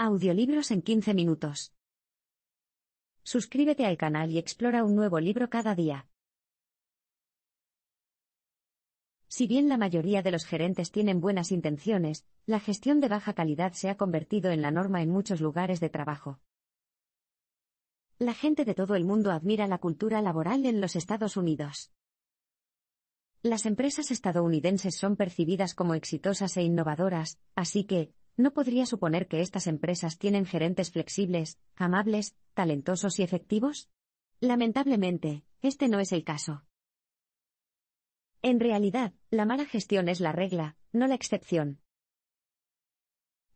Audiolibros en 15 minutos. Suscríbete al canal y explora un nuevo libro cada día. Si bien la mayoría de los gerentes tienen buenas intenciones, la gestión de baja calidad se ha convertido en la norma en muchos lugares de trabajo. La gente de todo el mundo admira la cultura laboral en los Estados Unidos. Las empresas estadounidenses son percibidas como exitosas e innovadoras, así que, no podría suponer que estas empresas tienen gerentes flexibles, amables, talentosos y efectivos? Lamentablemente, este no es el caso. En realidad, la mala gestión es la regla, no la excepción.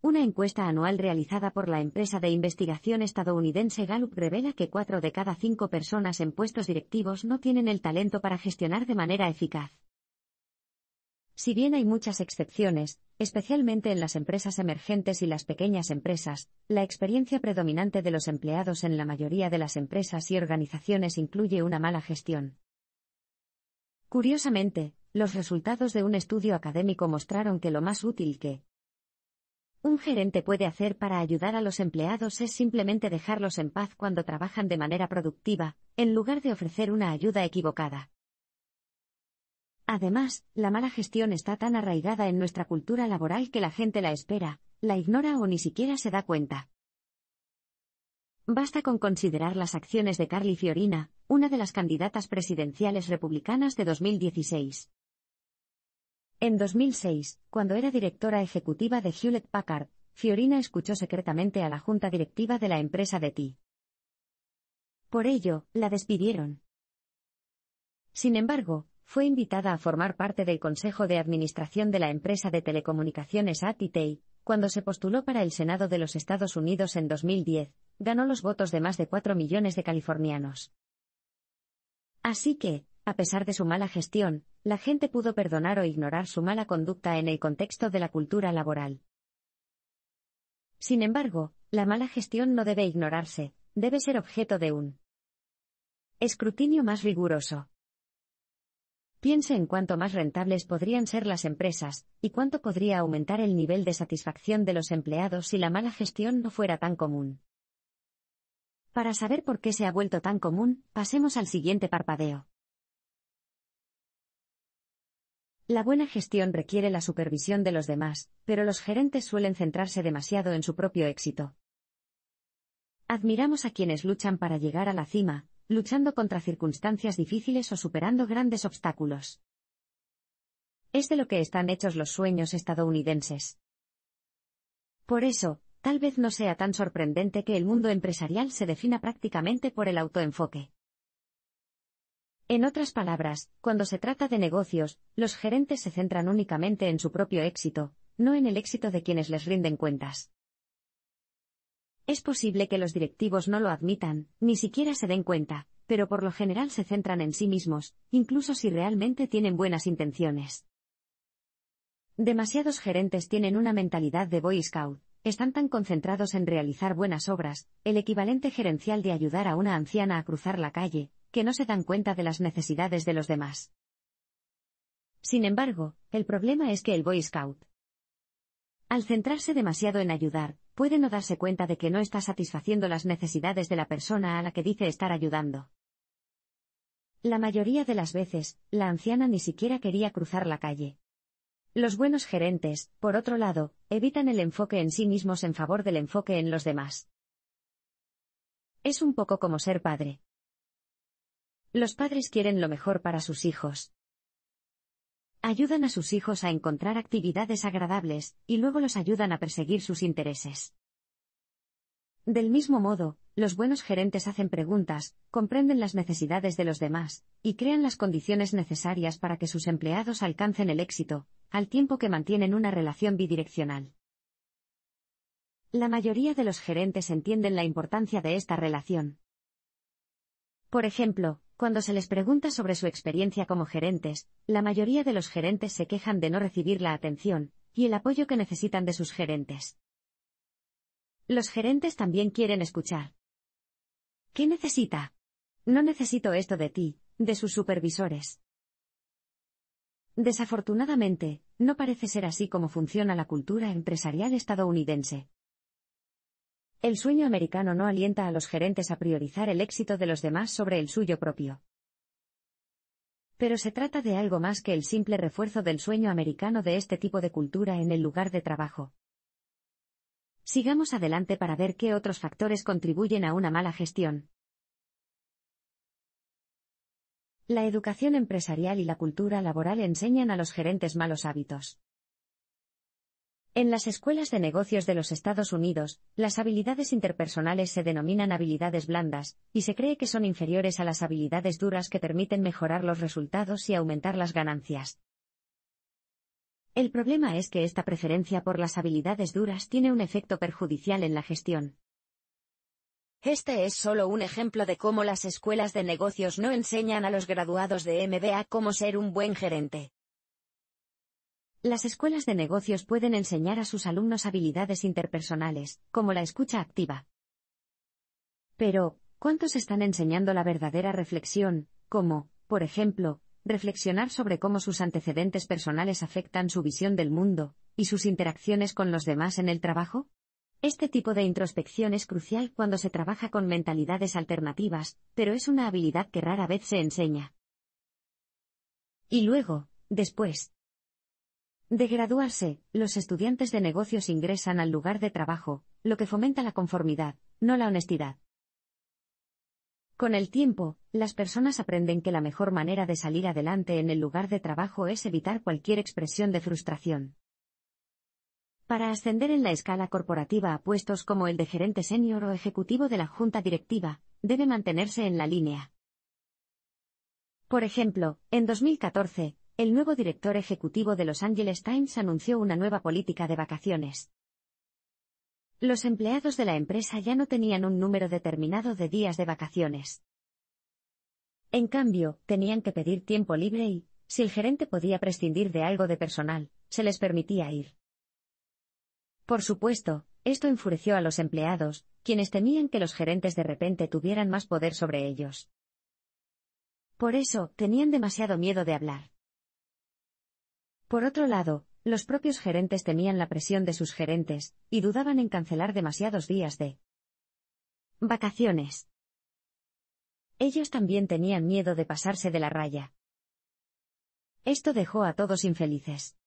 Una encuesta anual realizada por la empresa de investigación estadounidense Gallup revela que cuatro de cada cinco personas en puestos directivos no tienen el talento para gestionar de manera eficaz. Si bien hay muchas excepciones, especialmente en las empresas emergentes y las pequeñas empresas, la experiencia predominante de los empleados en la mayoría de las empresas y organizaciones incluye una mala gestión. Curiosamente, los resultados de un estudio académico mostraron que lo más útil que un gerente puede hacer para ayudar a los empleados es simplemente dejarlos en paz cuando trabajan de manera productiva, en lugar de ofrecer una ayuda equivocada. Además, la mala gestión está tan arraigada en nuestra cultura laboral que la gente la espera, la ignora o ni siquiera se da cuenta. Basta con considerar las acciones de Carly Fiorina, una de las candidatas presidenciales republicanas de 2016. En 2006, cuando era directora ejecutiva de Hewlett Packard, Fiorina escuchó secretamente a la junta directiva de la empresa de ti. Por ello, la despidieron. Sin embargo, fue invitada a formar parte del Consejo de Administración de la empresa de telecomunicaciones AT&T, cuando se postuló para el Senado de los Estados Unidos en 2010, ganó los votos de más de 4 millones de californianos. Así que, a pesar de su mala gestión, la gente pudo perdonar o ignorar su mala conducta en el contexto de la cultura laboral. Sin embargo, la mala gestión no debe ignorarse, debe ser objeto de un escrutinio más riguroso. Piense en cuánto más rentables podrían ser las empresas, y cuánto podría aumentar el nivel de satisfacción de los empleados si la mala gestión no fuera tan común. Para saber por qué se ha vuelto tan común, pasemos al siguiente parpadeo. La buena gestión requiere la supervisión de los demás, pero los gerentes suelen centrarse demasiado en su propio éxito. Admiramos a quienes luchan para llegar a la cima, luchando contra circunstancias difíciles o superando grandes obstáculos. Es de lo que están hechos los sueños estadounidenses. Por eso, tal vez no sea tan sorprendente que el mundo empresarial se defina prácticamente por el autoenfoque. En otras palabras, cuando se trata de negocios, los gerentes se centran únicamente en su propio éxito, no en el éxito de quienes les rinden cuentas. Es posible que los directivos no lo admitan, ni siquiera se den cuenta, pero por lo general se centran en sí mismos, incluso si realmente tienen buenas intenciones. Demasiados gerentes tienen una mentalidad de Boy Scout, están tan concentrados en realizar buenas obras, el equivalente gerencial de ayudar a una anciana a cruzar la calle, que no se dan cuenta de las necesidades de los demás. Sin embargo, el problema es que el Boy Scout, al centrarse demasiado en ayudar, puede no darse cuenta de que no está satisfaciendo las necesidades de la persona a la que dice estar ayudando. La mayoría de las veces, la anciana ni siquiera quería cruzar la calle. Los buenos gerentes, por otro lado, evitan el enfoque en sí mismos en favor del enfoque en los demás. Es un poco como ser padre. Los padres quieren lo mejor para sus hijos. Ayudan a sus hijos a encontrar actividades agradables, y luego los ayudan a perseguir sus intereses. Del mismo modo, los buenos gerentes hacen preguntas, comprenden las necesidades de los demás, y crean las condiciones necesarias para que sus empleados alcancen el éxito, al tiempo que mantienen una relación bidireccional. La mayoría de los gerentes entienden la importancia de esta relación. Por ejemplo, cuando se les pregunta sobre su experiencia como gerentes, la mayoría de los gerentes se quejan de no recibir la atención y el apoyo que necesitan de sus gerentes. Los gerentes también quieren escuchar. ¿Qué necesita? No necesito esto de ti, de sus supervisores. Desafortunadamente, no parece ser así como funciona la cultura empresarial estadounidense. El sueño americano no alienta a los gerentes a priorizar el éxito de los demás sobre el suyo propio. Pero se trata de algo más que el simple refuerzo del sueño americano de este tipo de cultura en el lugar de trabajo. Sigamos adelante para ver qué otros factores contribuyen a una mala gestión. La educación empresarial y la cultura laboral enseñan a los gerentes malos hábitos. En las escuelas de negocios de los Estados Unidos, las habilidades interpersonales se denominan habilidades blandas, y se cree que son inferiores a las habilidades duras que permiten mejorar los resultados y aumentar las ganancias. El problema es que esta preferencia por las habilidades duras tiene un efecto perjudicial en la gestión. Este es solo un ejemplo de cómo las escuelas de negocios no enseñan a los graduados de MBA cómo ser un buen gerente. Las escuelas de negocios pueden enseñar a sus alumnos habilidades interpersonales, como la escucha activa. Pero, ¿cuántos están enseñando la verdadera reflexión, como, por ejemplo, reflexionar sobre cómo sus antecedentes personales afectan su visión del mundo, y sus interacciones con los demás en el trabajo? Este tipo de introspección es crucial cuando se trabaja con mentalidades alternativas, pero es una habilidad que rara vez se enseña. Y luego, después, de graduarse, los estudiantes de negocios ingresan al lugar de trabajo, lo que fomenta la conformidad, no la honestidad. Con el tiempo, las personas aprenden que la mejor manera de salir adelante en el lugar de trabajo es evitar cualquier expresión de frustración. Para ascender en la escala corporativa a puestos como el de gerente senior o ejecutivo de la junta directiva, debe mantenerse en la línea. Por ejemplo, en 2014, el nuevo director ejecutivo de Los Angeles Times anunció una nueva política de vacaciones. Los empleados de la empresa ya no tenían un número determinado de días de vacaciones. En cambio, tenían que pedir tiempo libre y, si el gerente podía prescindir de algo de personal, se les permitía ir. Por supuesto, esto enfureció a los empleados, quienes temían que los gerentes de repente tuvieran más poder sobre ellos. Por eso, tenían demasiado miedo de hablar. Por otro lado, los propios gerentes tenían la presión de sus gerentes, y dudaban en cancelar demasiados días de vacaciones. Ellos también tenían miedo de pasarse de la raya. Esto dejó a todos infelices.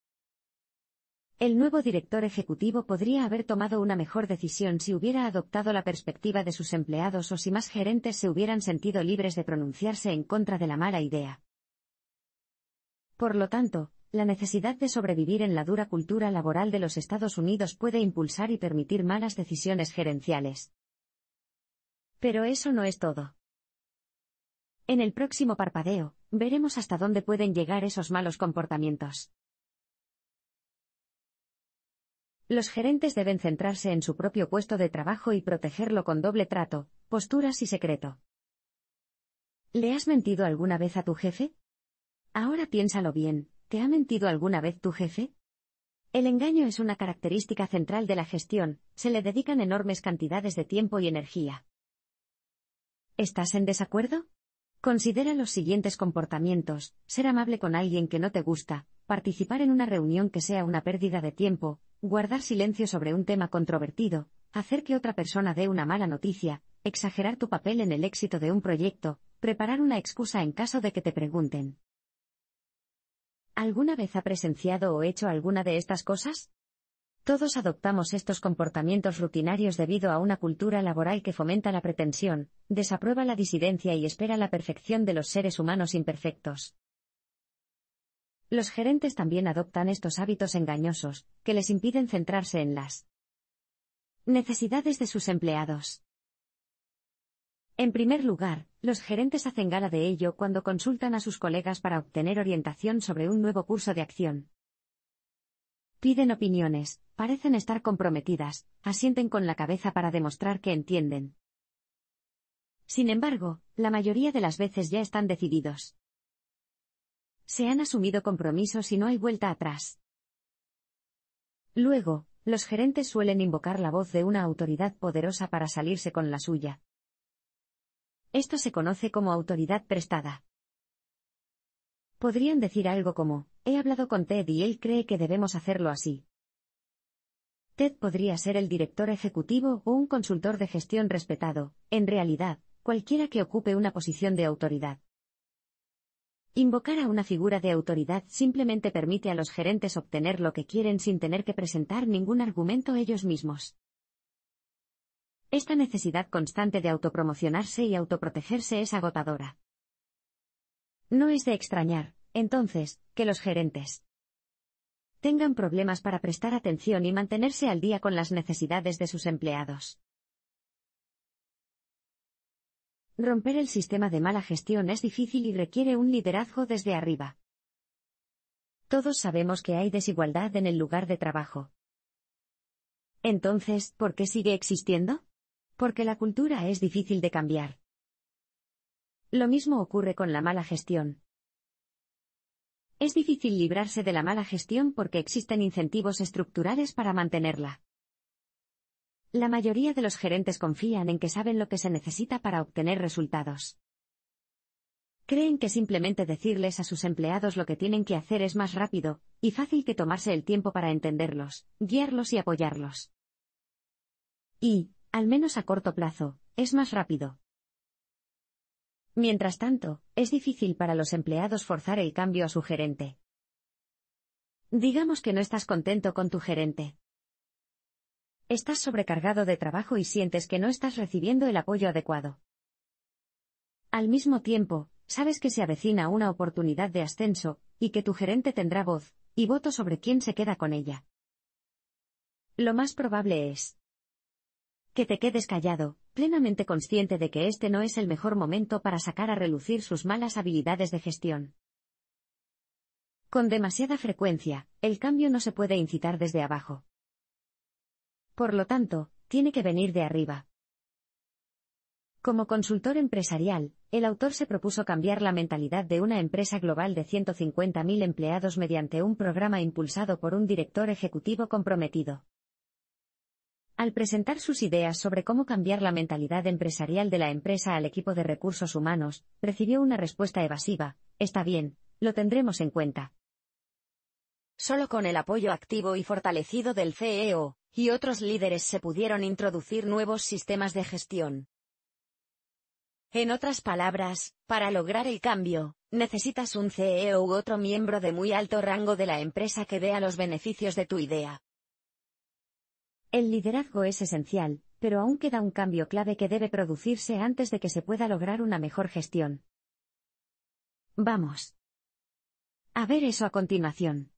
El nuevo director ejecutivo podría haber tomado una mejor decisión si hubiera adoptado la perspectiva de sus empleados o si más gerentes se hubieran sentido libres de pronunciarse en contra de la mala idea. Por lo tanto, la necesidad de sobrevivir en la dura cultura laboral de los Estados Unidos puede impulsar y permitir malas decisiones gerenciales. Pero eso no es todo. En el próximo parpadeo, veremos hasta dónde pueden llegar esos malos comportamientos. Los gerentes deben centrarse en su propio puesto de trabajo y protegerlo con doble trato, posturas y secreto. ¿Le has mentido alguna vez a tu jefe? Ahora piénsalo bien, ¿Te ha mentido alguna vez tu jefe? El engaño es una característica central de la gestión, se le dedican enormes cantidades de tiempo y energía. ¿Estás en desacuerdo? Considera los siguientes comportamientos, ser amable con alguien que no te gusta, participar en una reunión que sea una pérdida de tiempo, guardar silencio sobre un tema controvertido, hacer que otra persona dé una mala noticia, exagerar tu papel en el éxito de un proyecto, preparar una excusa en caso de que te pregunten. ¿Alguna vez ha presenciado o hecho alguna de estas cosas? Todos adoptamos estos comportamientos rutinarios debido a una cultura laboral que fomenta la pretensión, desaprueba la disidencia y espera la perfección de los seres humanos imperfectos. Los gerentes también adoptan estos hábitos engañosos, que les impiden centrarse en las necesidades de sus empleados. En primer lugar, los gerentes hacen gala de ello cuando consultan a sus colegas para obtener orientación sobre un nuevo curso de acción. Piden opiniones, parecen estar comprometidas, asienten con la cabeza para demostrar que entienden. Sin embargo, la mayoría de las veces ya están decididos. Se han asumido compromisos y no hay vuelta atrás. Luego, los gerentes suelen invocar la voz de una autoridad poderosa para salirse con la suya, esto se conoce como autoridad prestada. Podrían decir algo como, he hablado con Ted y él cree que debemos hacerlo así. Ted podría ser el director ejecutivo o un consultor de gestión respetado, en realidad, cualquiera que ocupe una posición de autoridad. Invocar a una figura de autoridad simplemente permite a los gerentes obtener lo que quieren sin tener que presentar ningún argumento ellos mismos. Esta necesidad constante de autopromocionarse y autoprotegerse es agotadora. No es de extrañar, entonces, que los gerentes tengan problemas para prestar atención y mantenerse al día con las necesidades de sus empleados. Romper el sistema de mala gestión es difícil y requiere un liderazgo desde arriba. Todos sabemos que hay desigualdad en el lugar de trabajo. Entonces, ¿por qué sigue existiendo? Porque la cultura es difícil de cambiar. Lo mismo ocurre con la mala gestión. Es difícil librarse de la mala gestión porque existen incentivos estructurales para mantenerla. La mayoría de los gerentes confían en que saben lo que se necesita para obtener resultados. Creen que simplemente decirles a sus empleados lo que tienen que hacer es más rápido y fácil que tomarse el tiempo para entenderlos, guiarlos y apoyarlos. Y, al menos a corto plazo, es más rápido. Mientras tanto, es difícil para los empleados forzar el cambio a su gerente. Digamos que no estás contento con tu gerente. Estás sobrecargado de trabajo y sientes que no estás recibiendo el apoyo adecuado. Al mismo tiempo, sabes que se avecina una oportunidad de ascenso, y que tu gerente tendrá voz y voto sobre quién se queda con ella. Lo más probable es que te quedes callado, plenamente consciente de que este no es el mejor momento para sacar a relucir sus malas habilidades de gestión. Con demasiada frecuencia, el cambio no se puede incitar desde abajo. Por lo tanto, tiene que venir de arriba. Como consultor empresarial, el autor se propuso cambiar la mentalidad de una empresa global de 150.000 empleados mediante un programa impulsado por un director ejecutivo comprometido. Al presentar sus ideas sobre cómo cambiar la mentalidad empresarial de la empresa al equipo de recursos humanos, recibió una respuesta evasiva, está bien, lo tendremos en cuenta. Solo con el apoyo activo y fortalecido del CEO, y otros líderes se pudieron introducir nuevos sistemas de gestión. En otras palabras, para lograr el cambio, necesitas un CEO u otro miembro de muy alto rango de la empresa que vea los beneficios de tu idea. El liderazgo es esencial, pero aún queda un cambio clave que debe producirse antes de que se pueda lograr una mejor gestión. Vamos. A ver eso a continuación.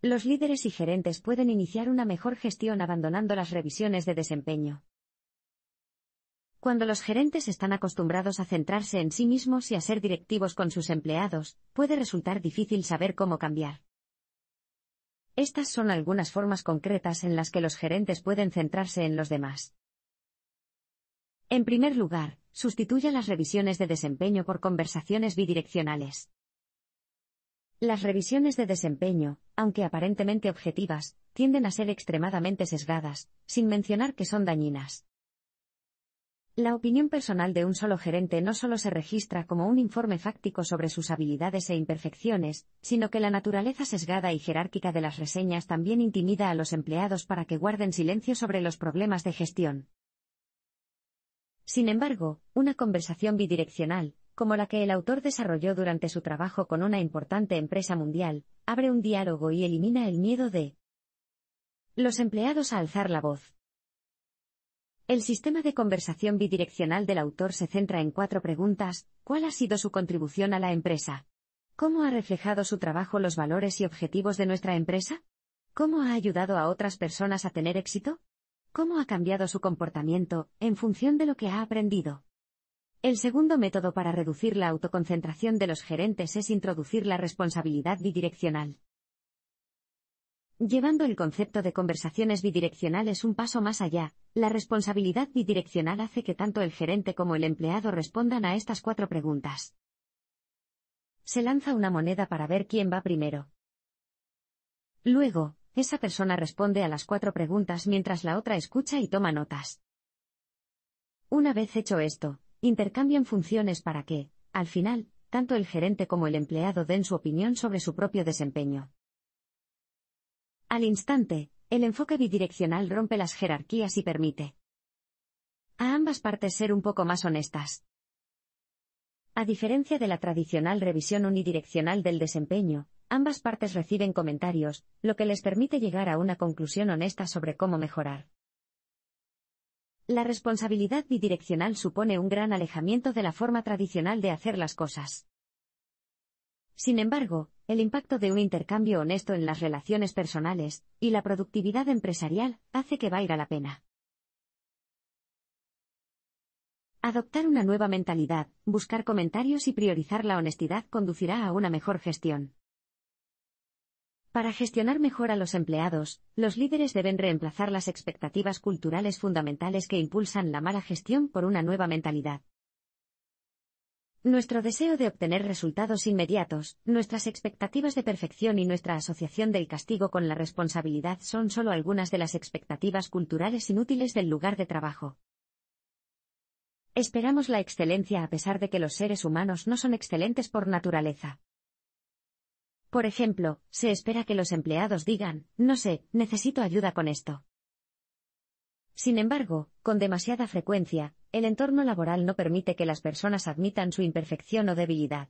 Los líderes y gerentes pueden iniciar una mejor gestión abandonando las revisiones de desempeño. Cuando los gerentes están acostumbrados a centrarse en sí mismos y a ser directivos con sus empleados, puede resultar difícil saber cómo cambiar. Estas son algunas formas concretas en las que los gerentes pueden centrarse en los demás. En primer lugar, sustituya las revisiones de desempeño por conversaciones bidireccionales. Las revisiones de desempeño, aunque aparentemente objetivas, tienden a ser extremadamente sesgadas, sin mencionar que son dañinas. La opinión personal de un solo gerente no solo se registra como un informe fáctico sobre sus habilidades e imperfecciones, sino que la naturaleza sesgada y jerárquica de las reseñas también intimida a los empleados para que guarden silencio sobre los problemas de gestión. Sin embargo, una conversación bidireccional, como la que el autor desarrolló durante su trabajo con una importante empresa mundial, abre un diálogo y elimina el miedo de los empleados a alzar la voz. El sistema de conversación bidireccional del autor se centra en cuatro preguntas. ¿Cuál ha sido su contribución a la empresa? ¿Cómo ha reflejado su trabajo los valores y objetivos de nuestra empresa? ¿Cómo ha ayudado a otras personas a tener éxito? ¿Cómo ha cambiado su comportamiento en función de lo que ha aprendido? El segundo método para reducir la autoconcentración de los gerentes es introducir la responsabilidad bidireccional. Llevando el concepto de conversaciones bidireccionales un paso más allá, la responsabilidad bidireccional hace que tanto el gerente como el empleado respondan a estas cuatro preguntas. Se lanza una moneda para ver quién va primero. Luego, esa persona responde a las cuatro preguntas mientras la otra escucha y toma notas. Una vez hecho esto, intercambian funciones para que, al final, tanto el gerente como el empleado den su opinión sobre su propio desempeño. Al instante, el enfoque bidireccional rompe las jerarquías y permite a ambas partes ser un poco más honestas. A diferencia de la tradicional revisión unidireccional del desempeño, ambas partes reciben comentarios, lo que les permite llegar a una conclusión honesta sobre cómo mejorar. La responsabilidad bidireccional supone un gran alejamiento de la forma tradicional de hacer las cosas. Sin embargo, el impacto de un intercambio honesto en las relaciones personales y la productividad empresarial hace que valga la pena. Adoptar una nueva mentalidad, buscar comentarios y priorizar la honestidad conducirá a una mejor gestión. Para gestionar mejor a los empleados, los líderes deben reemplazar las expectativas culturales fundamentales que impulsan la mala gestión por una nueva mentalidad. Nuestro deseo de obtener resultados inmediatos, nuestras expectativas de perfección y nuestra asociación del castigo con la responsabilidad son solo algunas de las expectativas culturales inútiles del lugar de trabajo. Esperamos la excelencia a pesar de que los seres humanos no son excelentes por naturaleza. Por ejemplo, se espera que los empleados digan, no sé, necesito ayuda con esto. Sin embargo, con demasiada frecuencia, el entorno laboral no permite que las personas admitan su imperfección o debilidad.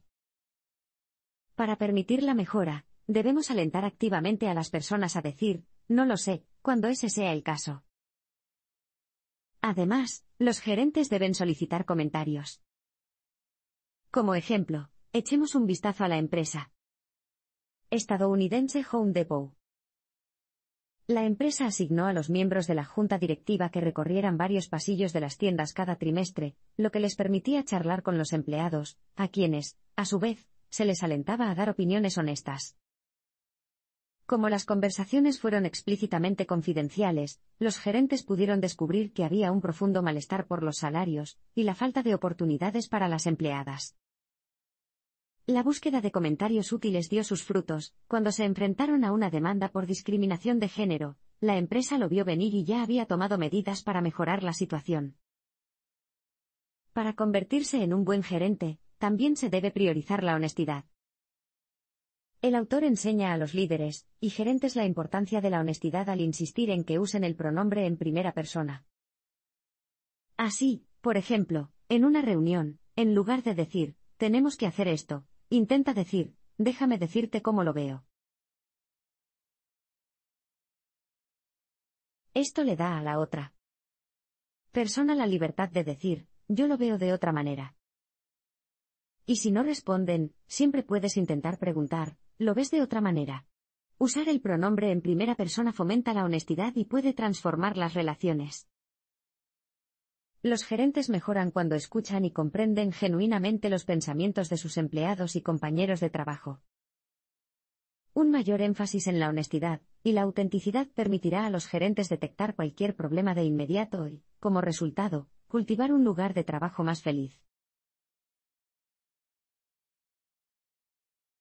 Para permitir la mejora, debemos alentar activamente a las personas a decir, no lo sé, cuando ese sea el caso. Además, los gerentes deben solicitar comentarios. Como ejemplo, echemos un vistazo a la empresa estadounidense Home Depot. La empresa asignó a los miembros de la junta directiva que recorrieran varios pasillos de las tiendas cada trimestre, lo que les permitía charlar con los empleados, a quienes, a su vez, se les alentaba a dar opiniones honestas. Como las conversaciones fueron explícitamente confidenciales, los gerentes pudieron descubrir que había un profundo malestar por los salarios y la falta de oportunidades para las empleadas. La búsqueda de comentarios útiles dio sus frutos, cuando se enfrentaron a una demanda por discriminación de género, la empresa lo vio venir y ya había tomado medidas para mejorar la situación. Para convertirse en un buen gerente, también se debe priorizar la honestidad. El autor enseña a los líderes y gerentes la importancia de la honestidad al insistir en que usen el pronombre en primera persona. Así, por ejemplo, en una reunión, en lugar de decir, tenemos que hacer esto, Intenta decir, déjame decirte cómo lo veo. Esto le da a la otra persona la libertad de decir, yo lo veo de otra manera. Y si no responden, siempre puedes intentar preguntar, ¿lo ves de otra manera? Usar el pronombre en primera persona fomenta la honestidad y puede transformar las relaciones. Los gerentes mejoran cuando escuchan y comprenden genuinamente los pensamientos de sus empleados y compañeros de trabajo. Un mayor énfasis en la honestidad y la autenticidad permitirá a los gerentes detectar cualquier problema de inmediato y, como resultado, cultivar un lugar de trabajo más feliz.